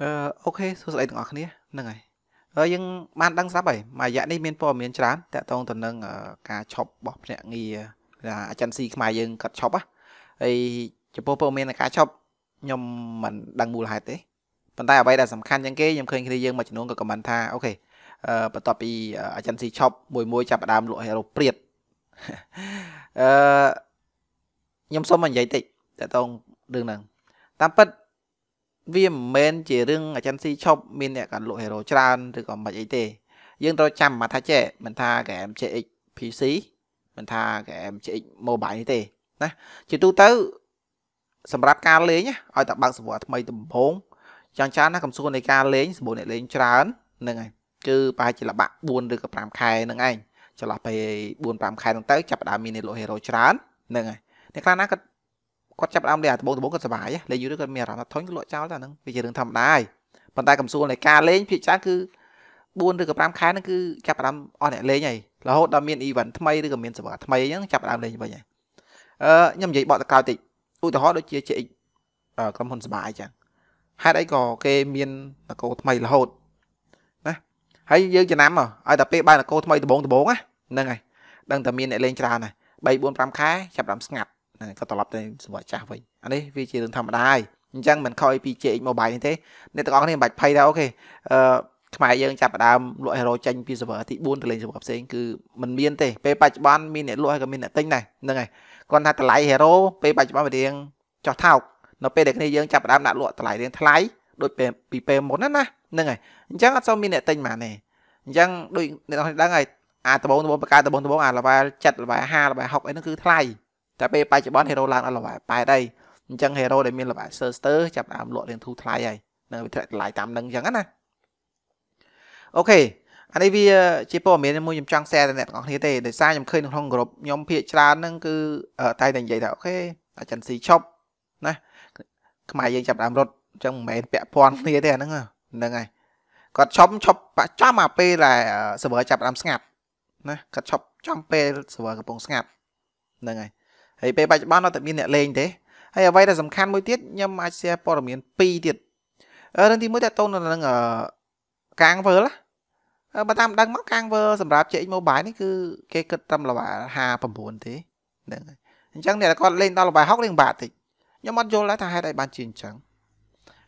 អឺអូខេសួស្តីទាំងអស់គ្នាហ្នឹងហើយហើយយើងបានដឹងស្រាប់ហើយមួយរយៈនេះមានព័ត៌មានច្រើនតកតងទៅនឹងការឈប់របស់ភ្នាក់ងារអាចិនស៊ីខ្មែរយើងគាត់ឈប់ហ៎ហើយចំពោះព័ត៌មាននៃការឈប់ខ្ញុំមិនដឹងមូលហេតុទេប៉ុន្តែអ្វីដែលសំខាន់ជាងគេខ្ញុំឃើញគ្នាយើងមួយចំនួនក៏ខមមិនថាអូខេអឺបន្ទាប់ពីអាចិនស៊ីឈប់មួយមួយចាប់ផ្ដើមលក់ហេរ៉ូព្រៀតអឺខ្ញុំសុំនិយាយតិចតកតងរឿងហ្នឹងតាមពិតអឺវាមិនមែនជារឿងអាចារ្យស៊ីឈប់មានអ្នកកាន់លក់ហេរ៉ូច្រើនឬក៏មិនអីទេយើងត្រូវចាំមកថាចេះមិនថា game CX PC មិនថា game CX mobile ទេណាជាទូទៅ សម្រាប់ការលេងឲ្យតែបើកសម្ព័ន្ធថ្មីដំបូងយ៉ាងច្រើនណាកំសួននៃការលេងសម្បូរអ្នកលេងច្រើនហ្នឹងហើយគឺប្រហែលជាលបាក់4ឬក៏5ខែហ្នឹងឯងចន្លោះពេល4 5ខែហ្នឹងទៅចាប់ផ្ដើមមានអ្នកលក់ហេរ៉ូច្រើនហ្នឹងហើយអ្នកខ្លះណាគាត់គាត់ចាប់ផ្ដើមលេងអាដបងដបងគាត់សុបាយលេងយូរគាត់មានអារម្មណ៍ថាធុញគាត់លក់ចោលតែហ្នឹងវាជារឿងធម្មតាហើយប៉ុន្តែកំសួលនៃការលេងភាគច្រើនគឺ4ឬក៏5ខែហ្នឹងគឺចាប់ផ្ដើមអស់អ្នកលេងហើយរហូតដល់មាន event ថ្មីឬក៏មាន server ថ្មីអញ្ចឹងចាប់ផ្ដើមលេងវិញហើយអឺខ្ញុំនិយាយបកតក្រោយតិចឧទាហរណ៍ដូចជា CX ក្រុមហ៊ុនសុបាយអញ្ចឹងហេតុអីក៏គេមានតកោថ្មីរហូតណាហើយយើងចំណាំឲ្យតែពេលបានតកោថ្មីដំបងដំបងណាហ្នឹងហើយដឹងតែមានអ្នកលេងច្រើនហើយ3 4 5ខែចាប់ដើមស្ងាត់ក៏ត្រឡប់ទៅសវ័យចាស់វិញអានេះវាជារឿងធម្មតាហើយអញ្ចឹងមិនខ້ອຍពី JX Mobile នេះទេអ្នកទាំងអស់គ្នាមិនបាច់ភ័យដែរអូខេអឺខ្មែរយើងចាប់ផ្ដើមលក់ហេរ៉ូចេញពី server ទី4ទៅលេង server ផ្សេងគឺมันមាន ទេពេលបច្ចុប្បន្នមានអ្នកលក់ហើយក៏មានអ្នកទិញដែរហ្នឹងហើយគាត់ថាតម្លៃហេរ៉ូពេលបច្ចុប្បន្នវារៀងចុះថោកនៅ ពេលដែលគ្នាយើងចាប់ផ្ដើមដាក់លក់តម្លៃរៀងថ្លៃដូចពេលពីពេលមុនណាណាហ្នឹងហើយអញ្ចឹងអត់សូវមានអ្នកទិញបានទេអញ្ចឹងដូចអ្នកនរដឹងហើយអាដបងដបងបកកើតដបងដបងអា level 7 level 5 level 6អីហ្នឹងគឺថ្លៃតែពេលបច្ចុប្បន្ន hero ឡើងដល់ល្បែប៉ែតអីអញ្ចឹង hero ដែលមានល្បែ server ចាប់ដើមលក់រៀងធូរថ្លៃហើយនៅវិធានតម្លៃតាមនឹងអញ្ចឹងណាអូខេអានេះវាជាព័ត៌មានមួយខ្ញុំចង់ share ទៅអ្នកទាំងអស់គ្នាទេដោយសារខ្ញុំឃើញក្នុង group ខ្ញុំភាកច្រើនហ្នឹងគឺតែតែនិយាយថាអូខេអាចិនស៊ីឈប់ណាខ្មែរយើងចាប់ដើមរត់អញ្ចឹងមិនមែនពាក់ព័ន្ធគ្នាទេអាហ្នឹងហ្នឹងហើយគាត់ឈប់ឈប់ប្រចាំមកពេលដែល server ចាប់ដើមស្ងាត់ណាគាត់ឈប់ចំពេល server កំពុងស្ងាត់ហ្នឹងហើយហើយពេលបច្ចុប្បន្ននៅតែមានអ្នកលេងទេហើយអ្វីដែលសំខាន់មួយទៀតខ្ញុំអាច share ព័ត៌មាន2ទៀតរឿងទី1តើតូននៅនឹងកាងវើលបើតាមដឹងមកកាងវើលសម្រាប់ CX Mobile នេះគឺគេគិតត្រឹមល្បា59ទេហ្នឹងហើយអញ្ចឹងអ្នកគាត់លេងដល់ល្បា60លេងបាក់តិចខ្ញុំអត់យល់ដែរថាហេតុអីបានជាអញ្ចឹង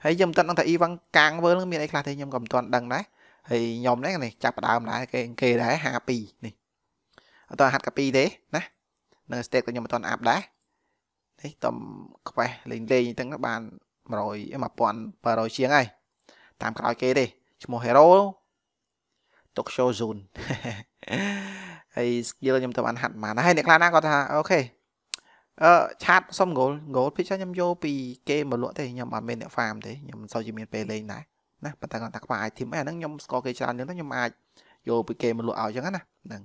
ហើយខ្ញុំមិនដឹងថាអ៊ីវ៉ាន់កាងវើលនឹងមានអីខ្លះទេខ្ញុំក៏មិនទាន់ដឹងដែរហើយខ្ញុំនេះចាប់ដើមដែរគេគេដែរ52នេះអត់ទាន់ហាត់កាពីទេណានៅ step ខ្ញុំមិនទាន់ up ដែរនេះតំខ្វេះលេងលេងអញ្ចឹងបាន100 1700ជាងហើយតាមក្រោយគេទេឈ្មោះ Hero Tokyo Zone ហើយ skill ខ្ញុំទៅបានហាត់ប៉ុន្មានហើយអ្នកខ្លះណាគាត់ថាអូខេអឺឆាតសុំ goal goal picture ខ្ញុំយកពីគេមកលក់ទេខ្ញុំអត់មានអ្នក farm ទេខ្ញុំមិនសូវជាមានពេលលេងដែរណាប៉ុន្តែគាត់ថាខ្វះ item អីហ្នឹងខ្ញុំស្គាល់គេច្រើនហ្នឹងខ្ញុំអាចយកពីគេមកលក់ឲ្យអញ្ចឹងណាហ្នឹង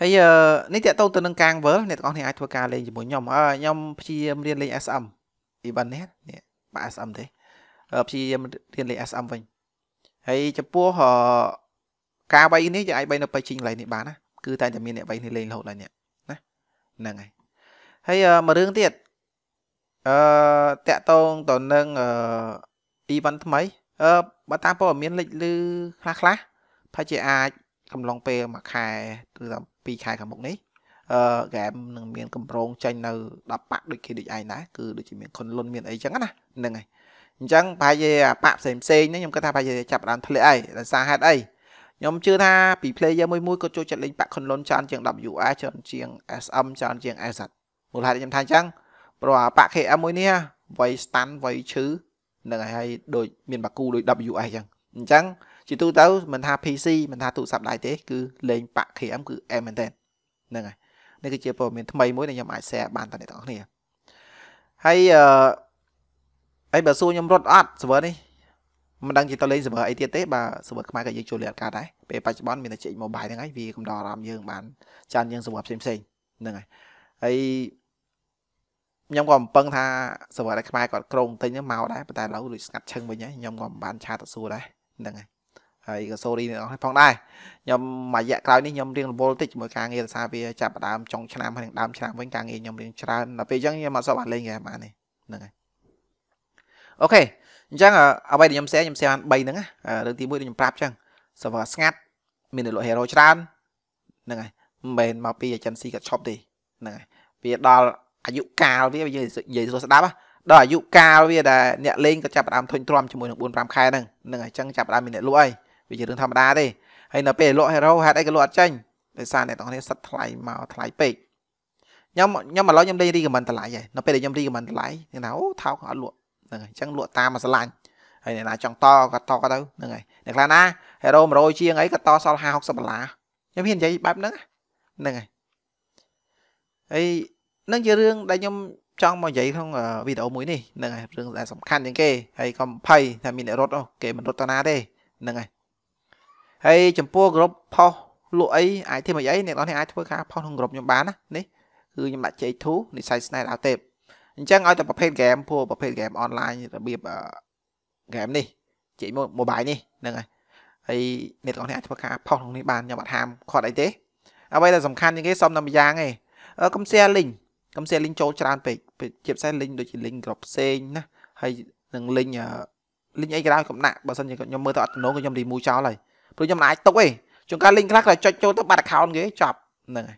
ហើយនេះតកតទៅនឹងកាងវើលអ្នកទាំងអស់គ្នាអាចធ្វើការលេងជាមួយខ្ញុំខ្ញុំព្យាយាមរៀនលេង SM អ៊ីវ៉ាន់នេះនេះបាក់ SM ទេព្យាយាមរៀនលេង SM វិញហើយចំពោះការបីនេះយើងអាចបីនៅបេជីងឡៃនេះបានណាគឺតែតែមានអ្នកបីនេះលេងរហូតដល់នេះណាហ្នឹងហើយហើយមួយរឿងទៀតអឺតាក់តងទៅនឹងអ៊ីវ៉ាន់ថ្មីអឺបើតាមព័ត៌មានលេចឮខ្លះខ្លះប្រហែលជាអាចកំឡុងពេលមួយខែឬថា2ខែខាងមុខនេះអឺហ្គេមនឹងមានកម្រងចេញនៅ10បាក់ដូចគេដូចឯងដែរគឺដូចជាមានខុនលុនមានអីចឹងណាហ្នឹងហើយអញ្ចឹងប្រហែលជាអាបាក់ផ្សេងផ្សេងនេះខ្ញុំគិតថាប្រហែលជាចាប់ដើមធ្លាក់អីដោយសារហេតុអីខ្ញុំជឿថាពី player មួយមួយគាត់ចូលចិត្តលេងបាក់ខុនលុនច្រើនជាង WR ច្រើនជាង SM ច្រើនជាង SZ មូលហេតុខ្ញុំថាអញ្ចឹងព្រោះអាបាក់ KM មួយនេះវ័យ stand វ័យឈឺនឹងហើយដូចមានបាគូដូច WR អញ្ចឹងអញ្ចឹងជាទូទៅមិនថា PC មិនថាទូរស័ព្ទដៃទេគឺលេងបាក់ KM គឺ M មែនតើហ្នឹងហើយនេះគឺជាព័ត៌មានថ្មីមួយដែលខ្ញុំអាច share បានដល់អ្នកទាំងអស់គ្នាហើយអឺហើយបើសួរខ្ញុំរត់អត់ server នេះមិនដឹងជាតលេង server អីទៀតទេបើ server ខ្មែរក៏យើងចូលលេងអត់កើតដែរពេលបច្ចុប្បន្នមានតែចេញ mobile ហ្នឹងហើយវាកំដរអារម្មណ៍យើងបានច្រើនយើង server ផ្សេងផ្សេងហ្នឹងហើយហើយខ្ញុំក៏បំពឹងថា server ខ្មែរគាត់ក្រុងទិញមកដែរប៉ុន្តែឥឡូវលួចស្ងាត់ឈឹងវិញហើយខ្ញុំក៏មិនបានឆាតទៅសួរដែរហ្នឹងហើយហើយក៏ sorry អ្នកនរផងដែរខ្ញុំមួយរយៈក្រោយនេះខ្ញុំរៀងរវល់តិចជាមួយការងារភាសាវាចាប់ដើមចុងឆ្នាំហើយនឹងដើមឆ្នាំវិញការងារខ្ញុំរៀងច្រើនដល់ពេលអញ្ចឹងខ្ញុំអត់សូវបានលេងហ្គេមបានទេហ្នឹងហើយអូខេអញ្ចឹងអ្វីដែលខ្ញុំសេខ្ញុំសេបាន3ហ្នឹងណារឿងទី1ដែលខ្ញុំប្រាប់អញ្ចឹង server ស្ងាត់មានអ្នកលក់ hero ច្រើនហ្នឹងហើយមិនមែនមកពី agency កាត់ shop ទេហ្នឹងហើយវាដល់អាយុកាលវាយើងនិយាយស្រួលស្ដាប់ដល់អាយុកាលវាដែលអ្នកលេងក៏ចាប់ផ្ដើមធុញទ្រាំជាមួយនឹង4 5ខែហ្នឹងហ្នឹងហើយអញ្ចឹងចាប់ផ្ដើមមានអ្នកលក់អីវាជារឿងធម្មតាទេហើយនៅពេលលក់ hero ហេតុអីក៏លក់អត់ចេញដោយសារអ្នកទាំងគ្នាសិតថ្លៃមកថ្លៃពេកខ្ញុំខ្ញុំឥឡូវខ្ញុំលេង recommend តម្លៃហើយនៅពេលដែលខ្ញុំ recommend តម្លៃគេថាអូថោកអត់លក់ហ្នឹងហើយអញ្ចឹងលក់តាមមកស្រឡាញ់ហើយអ្នកណាចង់តក៏តក៏ទៅហ្នឹងហើយអ្នកខ្លះណា hero 100ជាងអីក៏តសល់50 60ដុល្លារខ្ញុំហ៊ាននិយាយបែបហ្នឹងហ្នឹងហើយហើយនឹងជារឿងដែលខ្ញុំចង់មកនិយាយក្នុងវីដេអូមួយនេះហ្នឹងហើយរឿងដែលសំខាន់ជាងគេហើយក៏ភ័យថាមានអ្នករត់អូគេមិនរត់ទៅណាទេហ្នឹងហើយហើយចំពោះក្រុមផុសលក់អីអាចធ្វើមកអីអ្នកនរនេះអាចធ្វើការផុសក្នុងក្រុមខ្ញុំបានណានេះគឺខ្ញុំដាក់ J2 និស័យ Snare ដល់ទេពអញ្ចឹងឲ្យតែប្រភេទហ្គេមពួកប្រភេទហ្គេមអនឡាញរបៀបហ្គេមនេះជិះ mobile នេះហ្នឹងហើយហើយអ្នកទាំងអស់នេះអាចធ្វើការផុសក្នុងនេះបានខ្ញុំអត់ហាមគាត់អីទេអ្វីដែលសំខាន់ជាងគេសុំតែម្យ៉ាងឯងកុំ share link កុំ share link ចូលច្រើនពេកជាផ្សេង link ដូចជា link ក្រុមផ្សេងណាហើយនឹង link link អីក៏ដោយកុំដាក់បើមិនខ្ញុំមើលទៅអត់ទំនងខ្ញុំ remove ចោលហើយព្រោះខ្ញុំមិនអាចទុកទេជួនកាលលេងខ្លះក៏ចុចចូលទៅបាត់ account គេចប់ហ្នឹង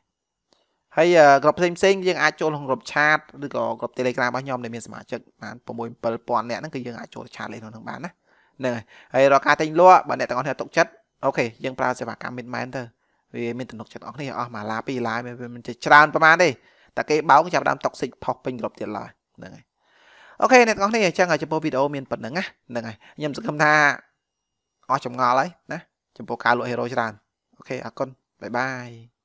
ហើយហើយក្រុមផ្សេងផ្សេងយើងអាចចូលក្នុងក្រុមឆាតឬក៏ក្រុម Telegram របស់ខ្ញុំដែលមានសមាជិកបាន6 7000នាក់ហ្នឹងគឺយើងអាចចូលឆាតលេងក្នុងហ្នឹងបានណាហ្នឹងហើយហើយរាល់ការទិញលក់បើអ្នកទាំងអស់គ្នាទុកចិត្តអូខេយើងប្រើសេវាកម្ម Midman ទៅវាមានទំនុកចិត្តអស់គ្នាអស់មួយឡាពីរឡាវាមិនច្រើនប្រហែលទេតែគេបោកចាប់ដើម toxic ផុសពេញគ្រប់ទៀតឡើយហ្នឹងហើយអូខេអ្នកទាំងអស់គ្នាអញ្ចឹងចំពោះវីដេអូមានប៉ុណ្្នឹងណាហ្នឹងហើយខ្ញុំសង្ឃឹមថាអស់ចម្ងល់ហើយណាចំពោះការលក់ហេរ៉ូច្រើនអូខេអរគុណបាយបាយ